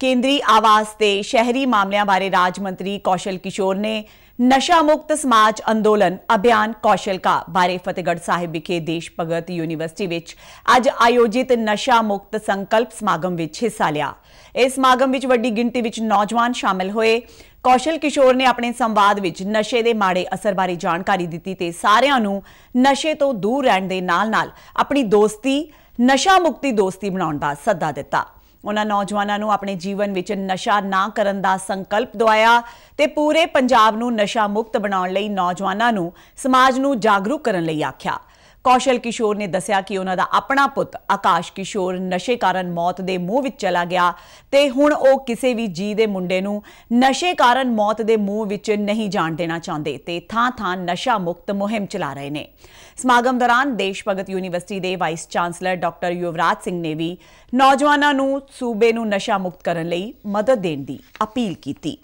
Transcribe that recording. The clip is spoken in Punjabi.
ਕੇਂਦਰੀ ਆਵਾਸ ਤੇ ਸ਼ਹਿਰੀ ਮਾਮਲਿਆਂ ਬਾਰੇ ਰਾਜ ਮੰਤਰੀ ਕੌਸ਼ਲ ਕਿਸ਼ੋਰ ਨੇ ਨਸ਼ਾ ਮੁਕਤ ਸਮਾਜ ਅੰਦੋਲਨ ਅਭਿਆਨ ਕੌਸ਼ਲ ਕਾ ਬਾਰੇ ਫਤਿਹਗੜ੍ਹ ਸਾਹਿਬ ਵਿਖੇ ਦੇਸ਼ ਭਗਤ ਯੂਨੀਵਰਸਿਟੀ ਵਿੱਚ ਅੱਜ ਆਯੋਜਿਤ ਨਸ਼ਾ ਮੁਕਤ ਸੰਕਲਪ ਸਮਾਗਮ ਵਿੱਚ ਹਿੱਸਾ ਲਿਆ ਇਸ ਸਮਾਗਮ ਵਿੱਚ ਵੱਡੀ ਗਿਣਤੀ ਵਿੱਚ ਨੌਜਵਾਨ ਸ਼ਾਮਲ ਹੋਏ ਕੌਸ਼ਲ ਕਿਸ਼ੋਰ ਨੇ ਆਪਣੇ ਸੰਵਾਦ ਵਿੱਚ ਨਸ਼ੇ ਦੇ ਮਾੜੇ ਅਸਰ ਬਾਰੇ ਜਾਣਕਾਰੀ ਦਿੱਤੀ ਤੇ ਸਾਰਿਆਂ ਨੂੰ ਨਸ਼ੇ ਤੋਂ ਦੂਰ ਰਹਿਣ ਦੇ ਨਾਲ-ਨਾਲ ਆਪਣੀ ਦੋਸਤੀ ਨਸ਼ਾ ਮੁਕਤੀ ਦੋਸਤੀ ਬਣਾਉਣ ਦਾ ਸੱਦਾ ਦਿੱਤਾ ਉਹਨਾਂ ਨੌਜਵਾਨਾਂ ਨੂੰ ਆਪਣੇ ਜੀਵਨ ਵਿੱਚ ਨਸ਼ਾ ਨਾ ਕਰਨ ਦਾ ਸੰਕਲਪ ਦਵਾਇਆ ਤੇ ਪੂਰੇ ਪੰਜਾਬ ਨੂੰ ਨਸ਼ਾ ਮੁਕਤ ਬਣਾਉਣ ਲਈ ਨੌਜਵਾਨਾਂ ਨੂੰ ਸਮਾਜ ਨੂੰ ਜਾਗਰੂਕ ਕਰਨ ਲਈ ਆਖਿਆ ਕੌਸ਼ਲ ਕਿਸ਼ੋਰ ਨੇ ਦੱਸਿਆ ਕਿ ਉਹਨਾਂ ਦਾ ਆਪਣਾ ਪੁੱਤ ਆਕਾਸ਼ ਕਿਸ਼ੋਰ ਨਸ਼ੇ ਕਾਰਨ ਮੌਤ ਦੇ ਮੂੰਹ ਵਿੱਚ ਚਲਾ ਗਿਆ ਤੇ ਹੁਣ ਉਹ ਕਿਸੇ ਵੀ ਜੀ ਦੇ ਮੁੰਡੇ ਨੂੰ ਨਸ਼ੇ ਕਾਰਨ ਮੌਤ ਦੇ ਮੂੰਹ ਵਿੱਚ ਨਹੀਂ ਜਾਣ ਦੇਣਾ ਚਾਹੁੰਦੇ ਤੇ ਥਾਂ-ਥਾਂ ਨਸ਼ਾ ਮੁਕਤ ਮੁਹਿੰਮ ਚਲਾ ਰਹੇ ਨੇ ਸਮਾਗਮ ਦੌਰਾਨ ਦੇਸ਼ ਭਗਤ ਯੂਨੀਵਰਸਿਟੀ ਦੇ vice chancellor doctor Yuvraj Singh ਨੇ ਵੀ ਨੌਜਵਾਨਾਂ ਨੂੰ ਸੂਬੇ ਨੂੰ ਨਸ਼ਾ ਮੁਕਤ ਕਰਨ ਲਈ ਮਦਦ ਦੇਣ ਦੀ ਅਪੀਲ ਕੀਤੀ